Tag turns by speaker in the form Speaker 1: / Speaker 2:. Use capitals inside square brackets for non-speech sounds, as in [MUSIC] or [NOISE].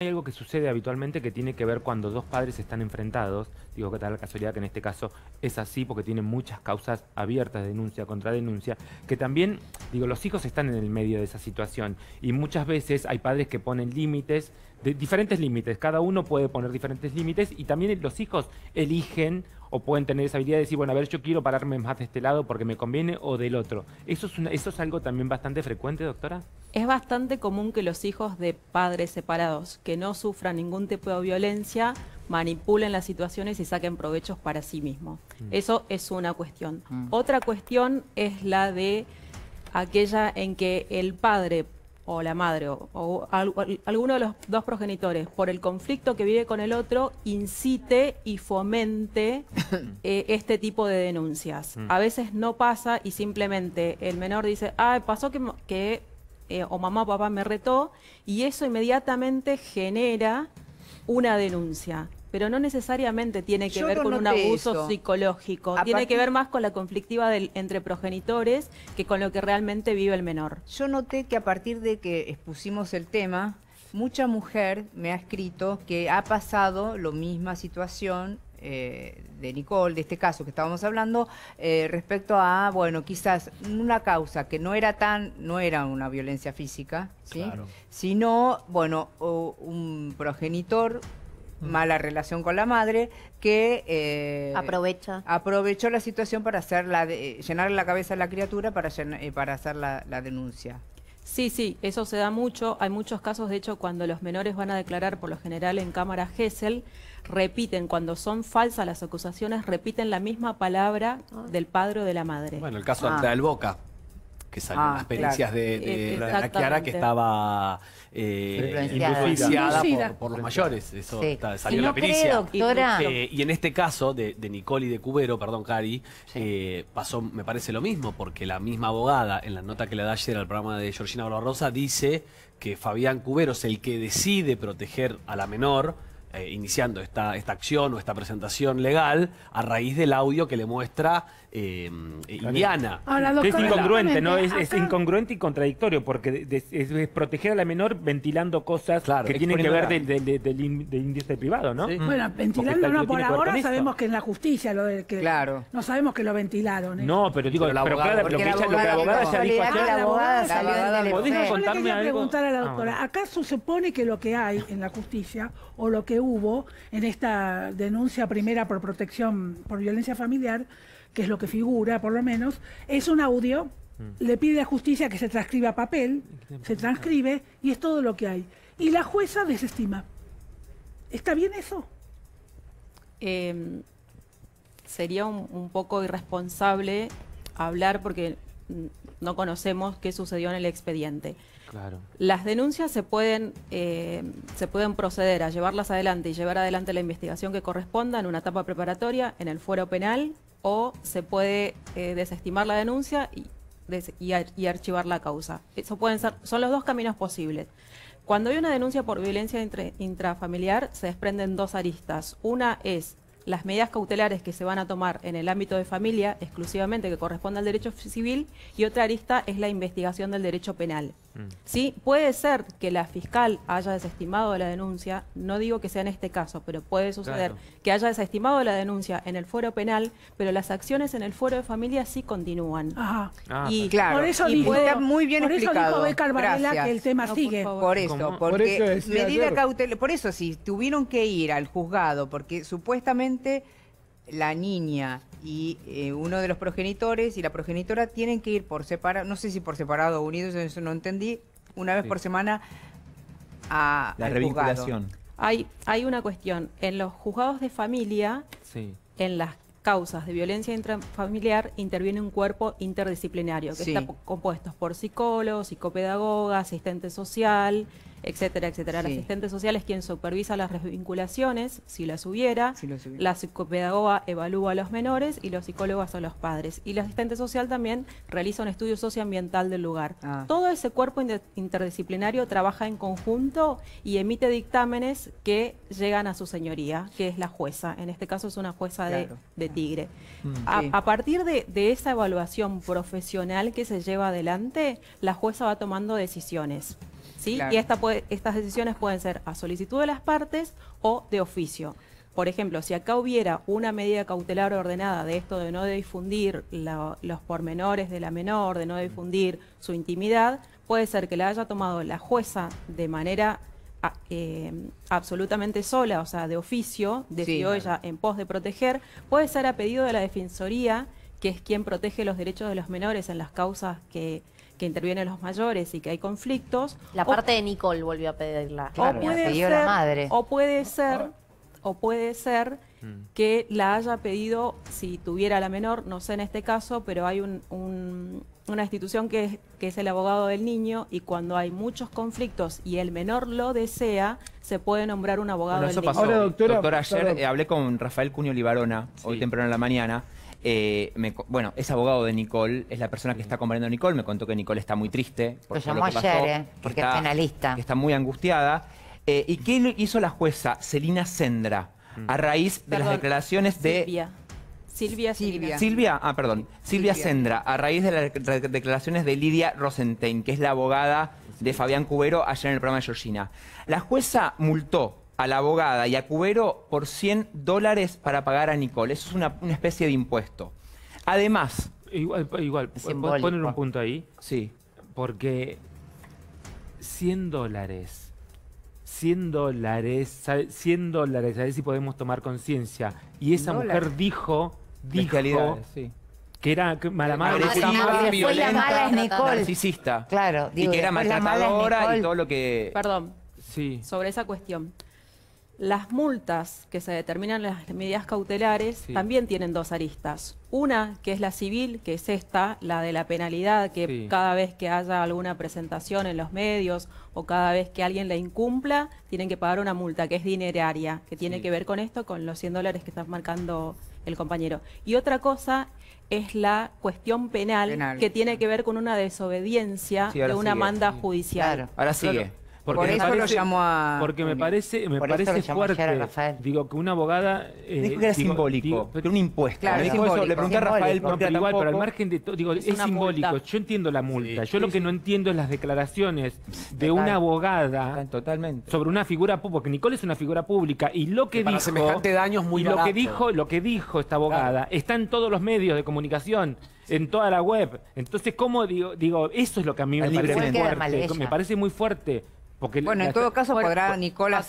Speaker 1: Hay algo que sucede habitualmente que tiene que ver cuando dos padres están enfrentados. Digo que tal casualidad que en este caso es así porque tienen muchas causas abiertas, denuncia contra denuncia, que también, digo, los hijos están en el medio de esa situación y muchas veces hay padres que ponen límites, de, diferentes límites, cada uno puede poner diferentes límites y también los hijos eligen o pueden tener esa habilidad de decir, bueno, a ver, yo quiero pararme más de este lado porque me conviene o del otro. ¿Eso eso es algo también bastante frecuente, doctora?
Speaker 2: Es bastante común que los hijos de padres separados que no sufran ningún tipo de violencia manipulen las situaciones y saquen provechos para sí mismos. Mm. Eso es una cuestión. Mm. Otra cuestión es la de aquella en que el padre o la madre o, alguno de los dos progenitores, por el conflicto que vive con el otro, incite y fomente [COUGHS] eh, este tipo de denuncias. Mm. A veces no pasa y simplemente el menor dice, ah, pasó que eh, o mamá o papá me retó, y eso inmediatamente genera una denuncia. Pero no necesariamente tiene que ver con un abuso psicológico, tiene que ver más con la conflictiva entre progenitores que con lo que realmente vive el menor. Yo noté que a partir de que expusimos el tema, mucha mujer me ha escrito que ha pasado la misma situación eh, de Nicole, de este caso que estábamos hablando, eh, respecto a, bueno, quizás una causa que no era tan, no era una violencia física, sino, bueno, un progenitor mm. mala relación con la madre que eh, aprovechó la situación para hacer la llenar la cabeza a la criatura para para hacer la denuncia Sí, sí, eso se da mucho. Hay muchos casos, de hecho, cuando los menores van a declarar, por lo general en cámara GESEL, repiten, cuando son falsas las acusaciones, repiten la misma palabra ah. del padre o de la madre. Bueno, el caso de ah. del
Speaker 1: Boca, que ah, las pericias de, eh, la Kiara que estaba eh, por, los mayores. Eso salió y la eh, pericia. Y, en este caso de, de Nicole y de Cubero, perdón, Cari, eh, pasó, me parece lo mismo, porque la misma abogada, en la nota que le da ayer al programa de Georgina Rosa dice que Fabián Cubero es el que decide proteger a la menor eh, iniciando esta, esta acción o esta presentación legal a raíz del audio que le muestra eh, eh Indiana. Que es incongruente, ¿no? Es, incongruente y contradictorio, porque es, proteger a la menor ventilando cosas que tienen que ver del, de, índice privado, ¿no? Mm. Bueno, ventilando no, por ahora sabemos que en la justicia lo del que... No sabemos que lo ventilaron. ¿eh? No, pero digo, pero lo, que la abogada ya dijo ayer... La abogada salió del ¿Podés contarme algo? preguntar a la ah, doctora, ¿acaso se supone que lo que hay en la justicia o lo que hubo en esta denuncia primera por protección por violencia familiar, que es lo que figura por lo menos, es un audio, mm. le pide a justicia que se transcriba a papel, se transcribe y es todo lo que hay. Y la jueza desestima.
Speaker 2: ¿Está bien eso? Em, sería un poco irresponsable hablar porque no conocemos qué sucedió en el expediente. Claro. Las denuncias se pueden, eh, se pueden proceder a llevarlas adelante y llevar adelante la investigación que corresponda en una etapa preparatoria, en el fuero penal, o se puede eh, desestimar la denuncia y, archivar la causa. Eso pueden ser, son los dos caminos posibles. Cuando hay una denuncia por violencia intrafamiliar, se desprenden dos aristas. Una es las medidas cautelares que se van a tomar en el ámbito de familia, exclusivamente que corresponde al derecho civil, y otra arista es la investigación del derecho penal. Mm. Sí, puede ser que la fiscal haya desestimado la denuncia, no digo que sea en este caso, pero puede suceder que haya desestimado la denuncia en el fuero penal, pero las acciones en el fuero de familia sí continúan. Ah,
Speaker 1: ah, y claro, por eso dijo, muy bien por Eso dijo que el tema sigue. Por, eso, por eso medida
Speaker 2: por eso sí, tuvieron que ir al juzgado porque supuestamente la niña y eh, uno de los progenitores y la progenitora tienen que ir por separado, no sé si por separado o unidos, eso no entendí, una vez por semana a la al Hay, hay una cuestión, en los juzgados de familia, en las causas de violencia intrafamiliar interviene un cuerpo interdisciplinario que está compuesto por psicólogos, psicopedagogas, asistente social, etcétera, etcétera. El asistente social es quien supervisa las revinculaciones, si las hubiera, la psicopedagoga evalúa a los menores y los psicólogos a los padres. Y el asistente social también realiza un estudio socioambiental del lugar. Ah. Todo ese cuerpo interdisciplinario trabaja en conjunto y emite dictámenes que llegan a su señoría, que es la jueza. En este caso es una jueza de, Tigre. Mm. A, partir de, de esa evaluación profesional que se lleva adelante, la jueza va tomando decisiones. ¿sí? Y esta estas decisiones pueden ser a solicitud de las partes o de oficio. Por ejemplo, si acá hubiera una medida cautelar ordenada de esto de no difundir los pormenores de la menor, de no mm. difundir su intimidad, puede ser que la haya tomado la jueza de manera ah, eh, absolutamente sola, o sea, de oficio, decidió ella en pos de proteger, puede ser a pedido de la Defensoría, que es quien protege los derechos de los menores en las causas que que intervienen los mayores y que hay conflictos. La parte de Nicole volvió a pedirla. o puede ser, O puede ser, o puede ser mm. que la haya pedido, si tuviera la menor, no sé en este caso, pero hay una institución que es, el abogado del niño y cuando hay muchos conflictos y el menor lo desea, se puede nombrar un abogado del niño. doctora. ayer
Speaker 1: hablé con Rafael Cuño Libarona, hoy temprano en la mañana, eh, bueno, es abogado de Nicole, es la persona que está acompañando a Nicole. Me contó que Nicole está muy triste. Por, lo llamó que ayer, eh, porque es penalista. está muy angustiada. Eh, ¿Y qué hizo la jueza Celina Sendra mm. a raíz de las declaraciones de.
Speaker 2: Silvia. Silvia, Silvia.
Speaker 1: ah, perdón. Silvia, Silvia Sendra, a raíz de las declaraciones de Lidia Rosentein, que es la abogada de Fabián Cubero ayer en el programa de Georgina. La jueza multó a la abogada y a Cubero por 100 dólares para pagar a Nicole. Eso es una, especie de impuesto. Además... Igual, igual poner un punto ahí? Sí. Porque 100 dólares, 100 dólares, 100 dólares, a ver si podemos tomar conciencia. Y esa mujer dijo, dijo... Que era mala madre, violenta, narcisista. Claro. y que era maltratadora y todo lo que... Perdón. Sí.
Speaker 2: Sobre esa cuestión las multas que se determinan en las medidas cautelares también tienen dos aristas. Una, que es la civil, que es esta, la de la penalidad, que cada vez que haya alguna presentación en los medios o cada vez que alguien la incumpla, tienen que pagar una multa, que es dineraria, que tiene que ver con esto, con los 100 dólares que está marcando el compañero. Y otra cosa es la cuestión penal, que tiene que ver con una desobediencia de una manda judicial. Claro. Ahora sigue.
Speaker 1: Porque por Porque me parece, me parece fuerte. digo que una abogada. es eh, simbólico, pero un impuesto. le pregunté a Rafael, pero al margen de todo, digo, es, simbólico. Yo entiendo la multa. Yo lo que no entiendo es las declaraciones de una abogada. Totalmente. Sobre una figura pública, porque Nicole es una figura pública y lo que, dijo. muy lo que dijo, lo que dijo esta abogada está en todos los medios de comunicación en toda la web. Entonces, ¿cómo digo, digo eso es lo que a mí me parece, fuerte, me parece muy fuerte bueno, en todo caso podrá Nicolás...